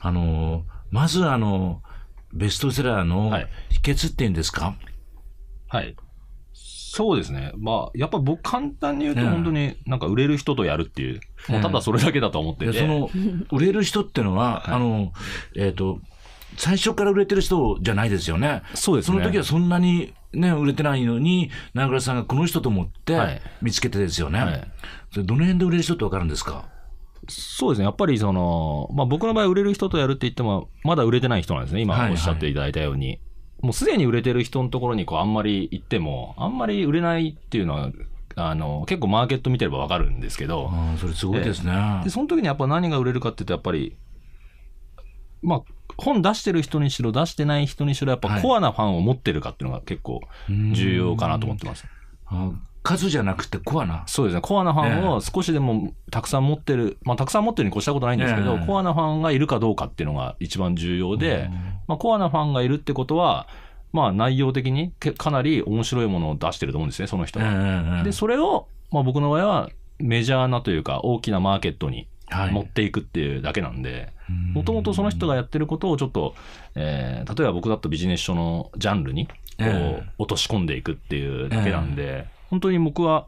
あの、まずあの、ベストセラーの秘訣っていうんですか、はい、はい。そうですね。まあ、やっぱ僕簡単に言うと本当になんか売れる人とやるっていう、もうただそれだけだと思ってて。その、売れる人ってのは、い、あの、えっ、ー、と、最初から売れてる人じゃないですよね。そうですね。その時はそんなにね、売れてないのに、名倉さんがこの人と思って見つけてですよね。はい、それどの辺で売れる人ってわかるんですかそうですね。やっぱりその、まあ、僕の場合売れる人とやるって言っても、まだ売れてない人なんですね。今おっしゃっていただいたように。はいはい、もうすでに売れてる人のところにこうあんまり行っても、あんまり売れないっていうのは、あの結構マーケット見てれば分かるんですけど、あそれすごいですねでその時にやっぱ何が売れるかっていうと、やっぱり、まあ、本出してる人にしろ、出してない人にしろ、やっぱコアなファンを持ってるかっていうのが結構重要かなと思ってます。はいあ数じゃなくてコアな。そうですね。コアなファンを少しでもたくさん持ってる、まあたくさん持ってるに越したことないんですけど、コアなファンがいるかどうかっていうのが一番重要で、まあコアなファンがいるってことは、まあ内容的にかなり面白いものを出してると思うんですね、その人は。で、それを、まあ僕の場合はメジャーなというか大きなマーケットに持っていくっていうだけなんで、もともとその人がやってることをちょっと、えー、例えば僕だとビジネス書のジャンルにこう落とし込んでいくっていうだけなんで、本当に僕は、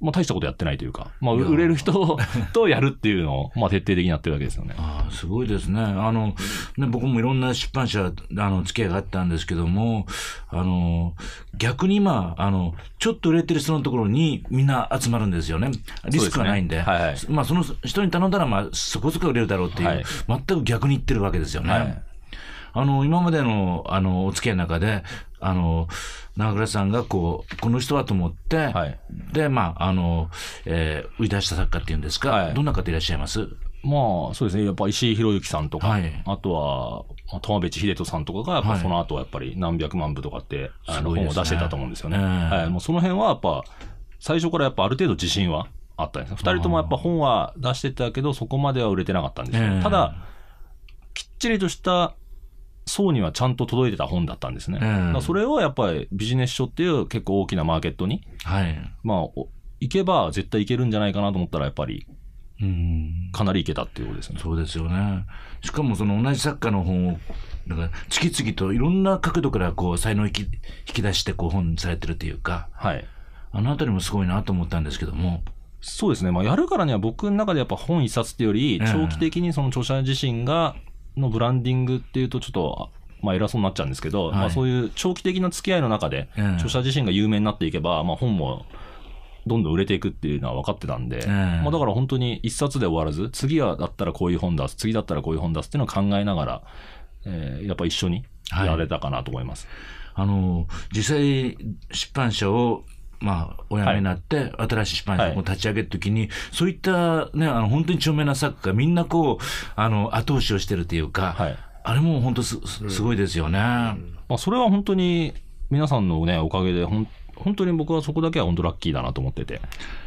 まあ、大したことやってないというか、まあ、売れる人 とやるっていうのを、まあ、徹底的になってるわけですよね。あすごいですねあのね。僕もいろんな出版社、あの、付き合いがあったんですけども、あの、逆に今、あの、ちょっと売れてる人のところにみんな集まるんですよね。リスクがないんで。でねはいはい、まあ、その人に頼んだら、まあ、そこそこ売れるだろうっていう、はい、全く逆に言ってるわけですよね。はいあの、今までの、あの、お付き合いの中で、あの、長倉さんがこう、この人はと思って、はい、で、まあ、あの、えー、売り出した作家っていうんですか、はい、どんな方いらっしゃいますまあ、そうですね。やっぱ石井博之さんとか、はい、あとは、まあ、友部千秀人さんとかが、その後はやっぱり何百万部とかって、あの、本を出してたと思うんですよね。ねはい。もうその辺はやっぱ、最初からやっぱある程度自信はあったんです。二人ともやっぱ本は出してたけど、そこまでは売れてなかったんですよ。ただ、きっちりとした層にはちゃんと届いてた本だったんですね。うん、それをやっぱりビジネス書っていう結構大きなマーケットに、はい、まあ、行けば絶対行けるんじゃないかなと思ったらやっぱり、うん、かなりいけたっていうことですね。そうですよね。しかもその同じ作家の本を、だから次々といろんな角度からこう才能を引き引き出してこう本にされてるというか、はい、あの辺りもすごいなと思ったんですけども。そうですね、まあ、やるからには僕の中でやっぱ本一冊っていうより、長期的にその著者自身がのブランディングっていうとちょっと、まあ、偉そうになっちゃうんですけど、はい、まあ、そういう長期的な付き合いの中で、著者自身が有名になっていけば、まあ、本もどんどん売れていくっていうのは分かってたんで、うん、まあ、だから本当に一冊で終わらず、次はだったらこういう本出す、次だったらこういう本出すっていうのを考えながら、えー、やっぱ一緒にやれたかなと思います。はい、あの実際出版社をまあ、お辞めになって、新しい出版社を立ち上げるときに、はい、そういったね、あの、本当に著名な作家、みんなこう、あの、後押しをしてるというか、はい、あれも本当す、すごいですよね。うん、まあ、それは本当に、皆さんのね、おかげで、本本当に僕はそこだけは本当ラッキーだなと思ってて。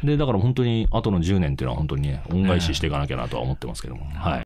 で、だから本当に、あとの10年っていうのは本当にね、恩返ししていかなきゃなとは思ってますけども。はい。